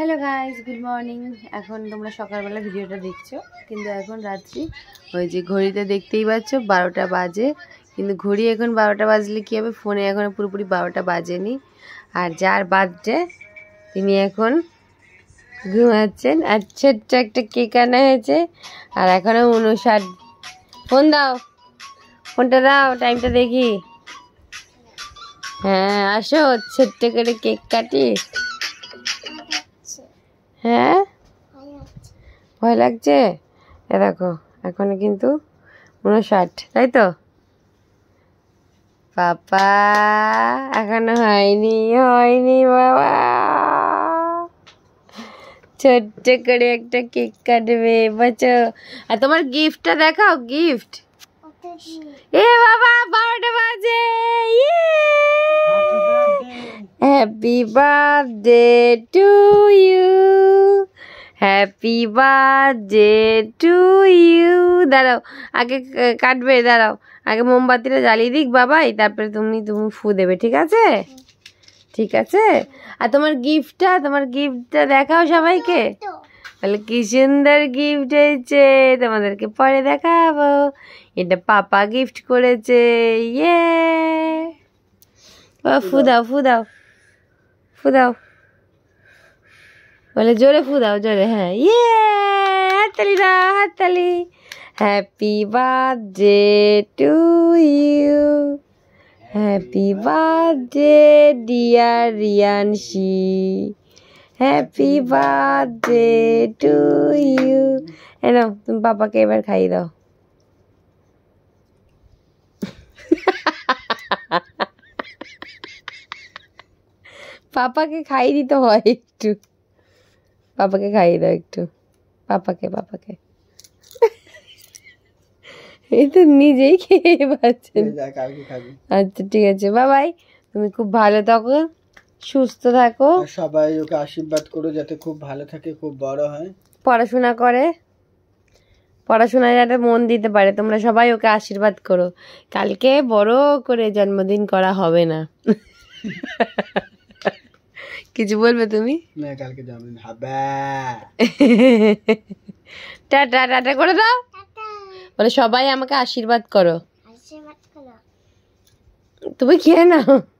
hello guys good morning এখন তোমরা সকালবেলা ভিডিওটা দেখছো কিন্তু এখন রাত্রি ওই যে ঘড়িতে দেখতেই পাচ্ছ বারোটা বাজে কিন্তু ঘড়ি এখন বারোটা বাজলে কী হবে ফোনে এখন পুরোপুরি বারোটা বাজেনি আর যার বার্থডে তিনি এখন ঘুমাচ্ছেন আর ছোট্ট একটা কেক আনা হয়েছে আর এখনও উনষাট ফোন দাও ফোনটা দাও টাইমটা দেখি হ্যাঁ আসো ছোট্ট করে কেক কাটি হ্যাঁ ভয় লাগছে এ দেখো এখন কিন্তু উনষাট তাই তো পাপা এখনো হয়নি হয়নি বাবা ছোট্ট করে একটা কেক কাটবে বাচ্চা আর তোমার গিফটটা দেখাও গিফট এ বাবা বারোটা বাজে happy birthday to you happy birthday to you দাঁড়াও আগে কাটবে দাঁড়াও আগে মোমবাতিটা জ্বালিয়ে দিক বাবাই তারপরে তুমি তুমি ফু দেবে ঠিক আছে ঠিক আছে আর তোমার গিফটটা তোমার গিফটটা দেখাও সবাইকে তাহলে কি সুন্দর গিফট হয়েছে তোমাদেরকে পরে দেখাবো এটা পাপা গিফট করেছে ইয়ে ফু দাও ফু দাও ফু দাও বলে জোরে ফু দাও জোরে হ্যাঁ ইয়ে হাততালি দাও হাততালি happy birthday to you happy birthday dear Riyanshi happy birthday to you এনো তুমি পাপাকে এবার খাইয়ে দাও পাপাকে খাইয়ে দিতে হয় একটু পাপাকে খাইয়ে দাও একটু পাপাকে পাপাকে এই তো নিজেই খেয়ে পাচ্ছেন আচ্ছা ঠিক আছে বাবাই তুমি খুব ভালো থাকো সুস্থ থাকো সবাই ওকে আশীর্বাদ করো যাতে খুব ভালো থাকে খুব বড় হয় পড়াশোনা করে পড়াশোনায় যাতে মন দিতে পারে তোমরা সবাই ওকে আশীর্বাদ করো কালকে বড় করে জন্মদিন করা হবে না কিছু বলবে তুমি কালকে জন্মদিন হবে টাটা টাটা করে দাও বলে সবাই আমাকে আশীর্বাদ করো তুমি খেয়ে নাও